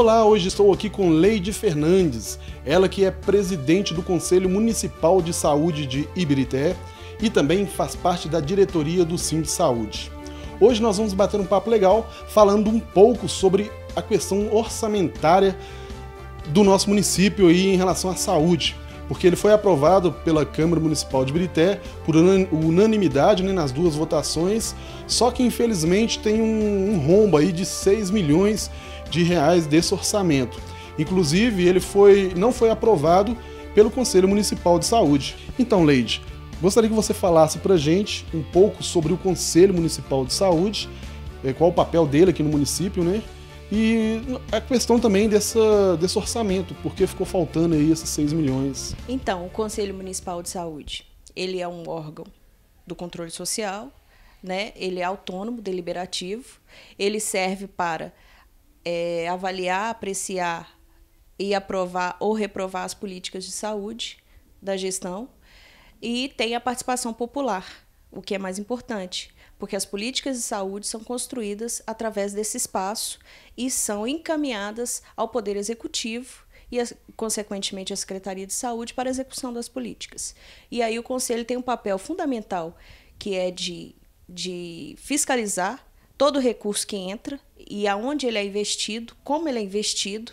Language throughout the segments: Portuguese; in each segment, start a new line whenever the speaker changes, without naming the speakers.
Olá, hoje estou aqui com Leide Fernandes, ela que é presidente do Conselho Municipal de Saúde de Ibirité e também faz parte da diretoria do Sim de Saúde. Hoje nós vamos bater um papo legal falando um pouco sobre a questão orçamentária do nosso município aí em relação à saúde, porque ele foi aprovado pela Câmara Municipal de Brité por unanimidade né, nas duas votações, só que infelizmente tem um, um rombo aí de 6 milhões de reais desse orçamento. Inclusive, ele foi, não foi aprovado pelo Conselho Municipal de Saúde. Então, Leide, gostaria que você falasse para gente um pouco sobre o Conselho Municipal de Saúde, eh, qual o papel dele aqui no município, né? E a questão também dessa, desse orçamento, porque ficou faltando aí esses 6 milhões.
Então, o Conselho Municipal de Saúde, ele é um órgão do controle social, né? ele é autônomo, deliberativo, ele serve para é, avaliar, apreciar e aprovar ou reprovar as políticas de saúde da gestão. E tem a participação popular, o que é mais importante, porque as políticas de saúde são construídas através desse espaço e são encaminhadas ao Poder Executivo e, consequentemente, à Secretaria de Saúde para a execução das políticas. E aí o Conselho tem um papel fundamental, que é de, de fiscalizar todo recurso que entra e aonde ele é investido, como ele é investido,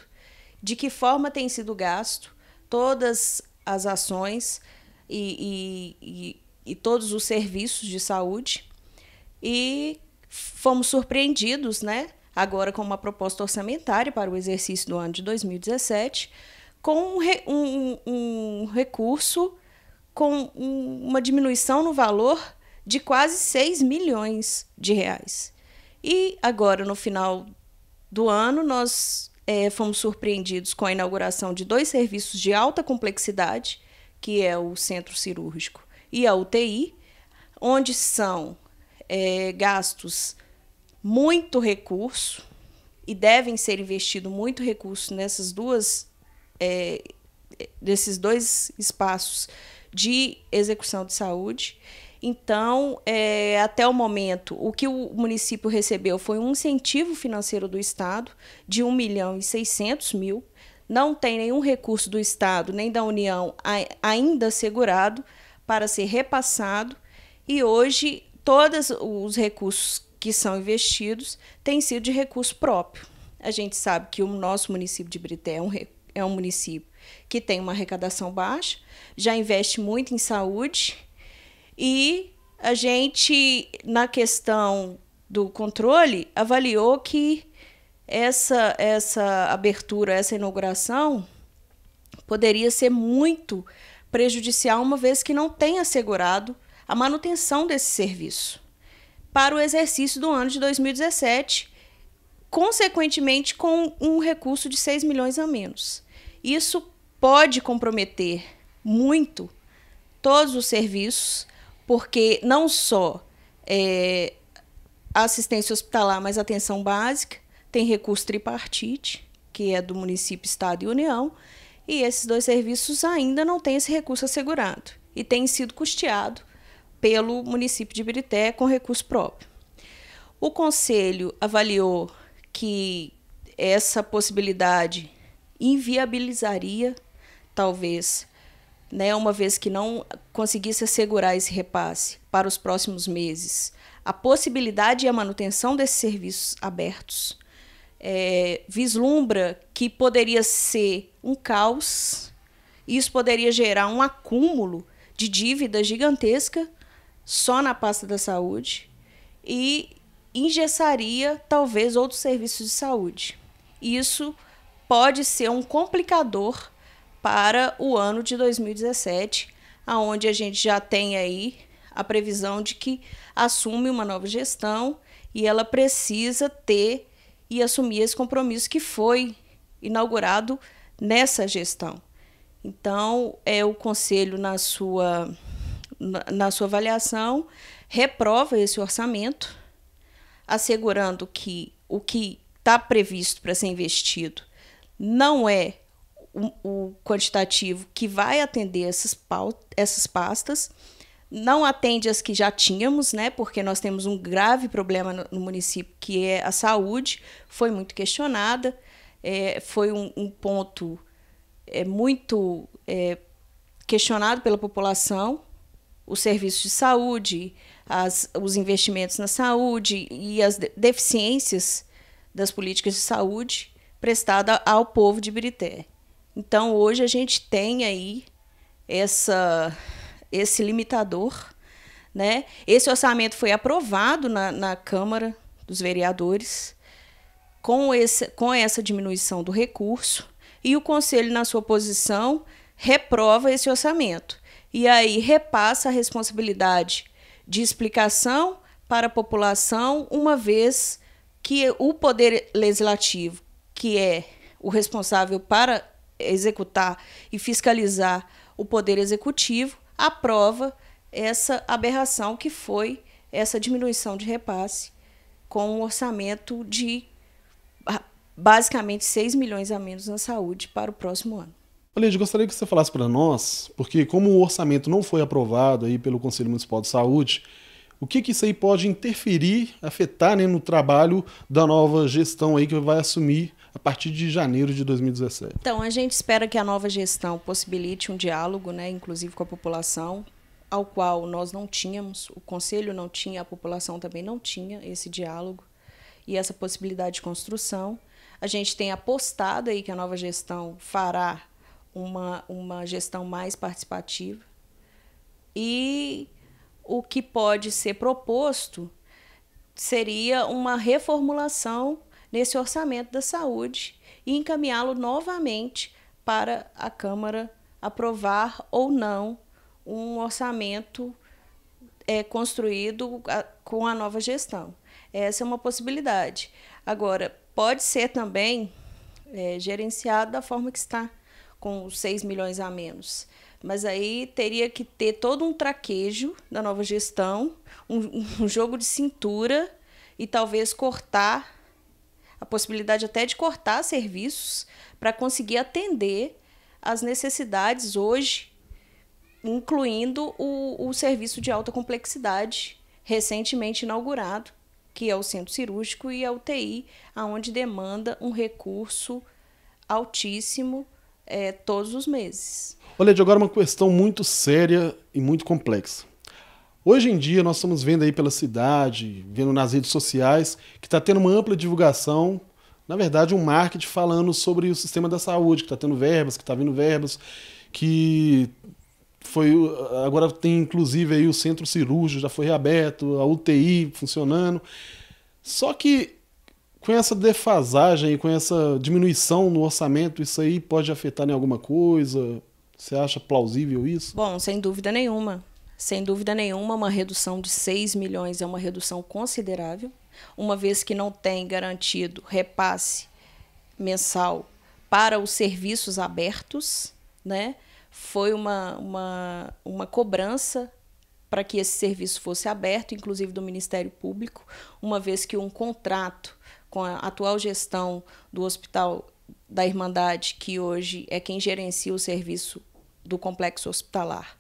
de que forma tem sido gasto, todas as ações e, e, e, e todos os serviços de saúde. E fomos surpreendidos, né? Agora com uma proposta orçamentária para o exercício do ano de 2017, com um, um, um recurso com um, uma diminuição no valor de quase 6 milhões de reais. E agora, no final do ano, nós é, fomos surpreendidos com a inauguração de dois serviços de alta complexidade, que é o centro cirúrgico e a UTI, onde são é, gastos muito recurso e devem ser investido muito recurso nessas duas é, desses dois espaços de execução de saúde então, é, até o momento, o que o município recebeu foi um incentivo financeiro do Estado de 1 milhão e 600 mil. Não tem nenhum recurso do Estado nem da União ainda segurado para ser repassado. E hoje, todos os recursos que são investidos têm sido de recurso próprio. A gente sabe que o nosso município de Brité é um, é um município que tem uma arrecadação baixa, já investe muito em saúde e a gente, na questão do controle, avaliou que essa, essa abertura, essa inauguração, poderia ser muito prejudicial, uma vez que não tem assegurado a manutenção desse serviço para o exercício do ano de 2017, consequentemente com um recurso de 6 milhões a menos. Isso pode comprometer muito todos os serviços, porque não só é, assistência hospitalar, mas atenção básica, tem recurso tripartite, que é do município, estado e União, e esses dois serviços ainda não têm esse recurso assegurado e tem sido custeado pelo município de Ibirité com recurso próprio. O conselho avaliou que essa possibilidade inviabilizaria, talvez, né, uma vez que não conseguisse assegurar esse repasse para os próximos meses, a possibilidade e a manutenção desses serviços abertos, é, vislumbra que poderia ser um caos, e isso poderia gerar um acúmulo de dívida gigantesca só na pasta da saúde e engessaria talvez outros serviços de saúde. Isso pode ser um complicador para o ano de 2017, aonde a gente já tem aí a previsão de que assume uma nova gestão e ela precisa ter e assumir esse compromisso que foi inaugurado nessa gestão. Então, é o conselho na sua na, na sua avaliação reprova esse orçamento, assegurando que o que está previsto para ser investido não é o, o quantitativo que vai atender essas, essas pastas, não atende as que já tínhamos, né? Porque nós temos um grave problema no, no município que é a saúde, foi muito questionada, é, foi um, um, ponto é, muito é, questionado pela população, os serviços de saúde, as, os investimentos na saúde e as deficiências das políticas de saúde prestada ao povo de Birité. Então hoje a gente tem aí essa, esse limitador. Né? Esse orçamento foi aprovado na, na Câmara dos Vereadores com, esse, com essa diminuição do recurso e o Conselho, na sua posição, reprova esse orçamento. E aí repassa a responsabilidade de explicação para a população, uma vez que o Poder Legislativo, que é o responsável para executar e fiscalizar o Poder Executivo, aprova essa aberração que foi essa diminuição de repasse com um orçamento de ah, basicamente 6 milhões a menos na saúde para o próximo ano.
Leide, gostaria que você falasse para nós, porque como o orçamento não foi aprovado aí pelo Conselho Municipal de Saúde, o que, que isso aí pode interferir, afetar né, no trabalho da nova gestão aí que vai assumir a partir de janeiro de 2017.
Então, a gente espera que a nova gestão possibilite um diálogo, né, inclusive com a população, ao qual nós não tínhamos, o conselho não tinha, a população também não tinha esse diálogo e essa possibilidade de construção. A gente tem apostado aí que a nova gestão fará uma, uma gestão mais participativa. E o que pode ser proposto seria uma reformulação nesse orçamento da saúde e encaminhá-lo novamente para a Câmara aprovar ou não um orçamento é, construído a, com a nova gestão. Essa é uma possibilidade. Agora, pode ser também é, gerenciado da forma que está, com os 6 milhões a menos. Mas aí teria que ter todo um traquejo da nova gestão, um, um jogo de cintura e talvez cortar a possibilidade até de cortar serviços para conseguir atender as necessidades hoje, incluindo o, o serviço de alta complexidade recentemente inaugurado, que é o centro cirúrgico e a UTI, aonde demanda um recurso altíssimo é, todos os meses.
Olha, de agora uma questão muito séria e muito complexa. Hoje em dia, nós estamos vendo aí pela cidade, vendo nas redes sociais, que está tendo uma ampla divulgação, na verdade, um marketing falando sobre o sistema da saúde, que está tendo verbas, que está vindo verbas, que foi agora tem inclusive aí o centro cirúrgico já foi reaberto, a UTI funcionando. Só que com essa defasagem com essa diminuição no orçamento, isso aí pode afetar em alguma coisa? Você acha plausível isso? Bom, sem
dúvida nenhuma. Sem dúvida nenhuma, uma redução de 6 milhões é uma redução considerável, uma vez que não tem garantido repasse mensal para os serviços abertos, né? Foi uma, uma, uma cobrança para que esse serviço fosse aberto, inclusive do Ministério Público, uma vez que um contrato com a atual gestão do Hospital da Irmandade, que hoje é quem gerencia o serviço do complexo hospitalar,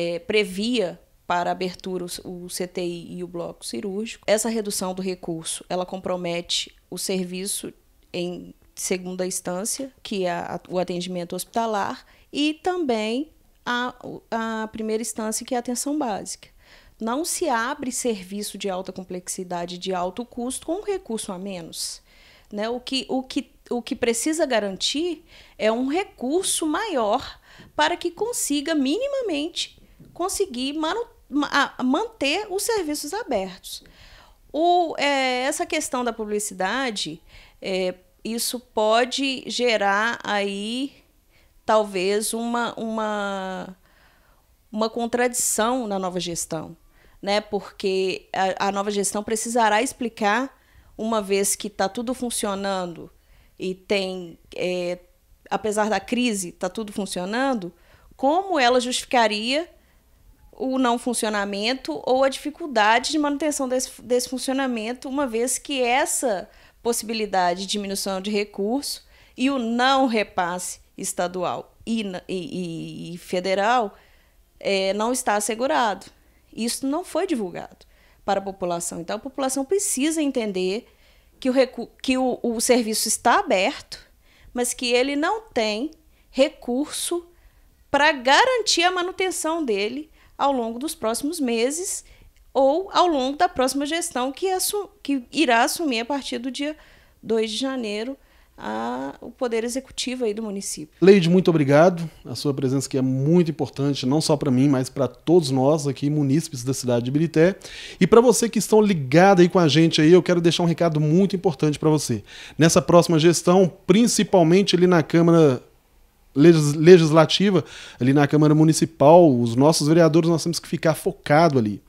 é, previa para abertura o CTI e o bloco cirúrgico. Essa redução do recurso, ela compromete o serviço em segunda instância, que é o atendimento hospitalar, e também a, a primeira instância, que é a atenção básica. Não se abre serviço de alta complexidade, de alto custo, com um recurso a menos. Né? O, que, o, que, o que precisa garantir é um recurso maior para que consiga minimamente conseguir manter os serviços abertos. O, é, essa questão da publicidade, é, isso pode gerar aí talvez uma, uma, uma contradição na nova gestão, né? Porque a, a nova gestão precisará explicar, uma vez que está tudo funcionando e tem, é, apesar da crise, está tudo funcionando, como ela justificaria o não funcionamento ou a dificuldade de manutenção desse, desse funcionamento, uma vez que essa possibilidade de diminuição de recurso e o não repasse estadual e, e, e federal é, não está assegurado. Isso não foi divulgado para a população. Então, a população precisa entender que o, que o, o serviço está aberto, mas que ele não tem recurso para garantir a manutenção dele ao longo dos próximos meses ou ao longo da próxima gestão que, que irá assumir a partir do dia 2 de janeiro a, o poder executivo aí do município.
Leide, muito obrigado. A sua presença que é muito importante, não só para mim, mas para todos nós aqui, munícipes da cidade de Birité. E para você que estão ligado aí com a gente aí, eu quero deixar um recado muito importante para você. Nessa próxima gestão, principalmente ali na Câmara legislativa, ali na Câmara Municipal, os nossos vereadores nós temos que ficar focado ali.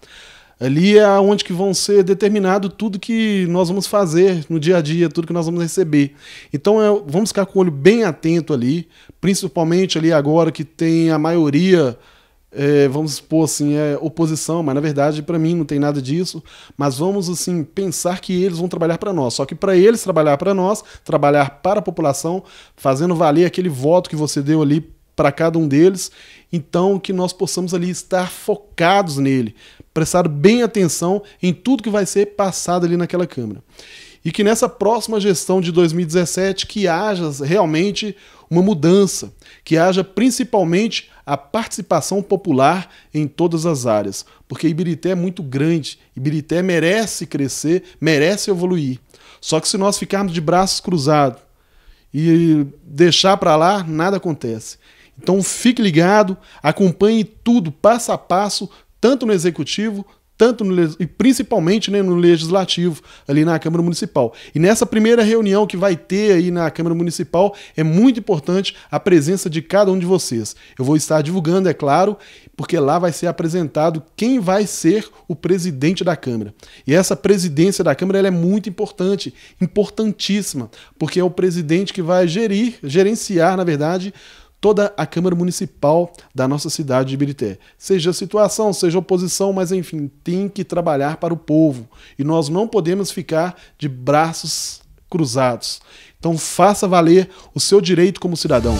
Ali é onde que vão ser determinado tudo que nós vamos fazer no dia a dia, tudo que nós vamos receber. Então é, vamos ficar com o olho bem atento ali, principalmente ali agora que tem a maioria é, vamos supor assim, é oposição, mas na verdade para mim não tem nada disso. Mas vamos assim pensar que eles vão trabalhar para nós. Só que para eles trabalhar para nós, trabalhar para a população, fazendo valer aquele voto que você deu ali para cada um deles, então que nós possamos ali estar focados nele, prestar bem atenção em tudo que vai ser passado ali naquela câmara. E que nessa próxima gestão de 2017 que haja realmente uma mudança, que haja principalmente a participação popular em todas as áreas, porque Ibirité é muito grande, Ibirité merece crescer, merece evoluir. Só que se nós ficarmos de braços cruzados e deixar para lá, nada acontece. Então fique ligado, acompanhe tudo passo a passo, tanto no executivo tanto no, e principalmente né, no legislativo ali na Câmara Municipal. E nessa primeira reunião que vai ter aí na Câmara Municipal é muito importante a presença de cada um de vocês. Eu vou estar divulgando, é claro, porque lá vai ser apresentado quem vai ser o presidente da Câmara. E essa presidência da Câmara é muito importante, importantíssima, porque é o presidente que vai gerir, gerenciar, na verdade, toda a Câmara Municipal da nossa cidade de Ibirité. Seja situação, seja oposição, mas enfim, tem que trabalhar para o povo. E nós não podemos ficar de braços cruzados. Então faça valer o seu direito como cidadão.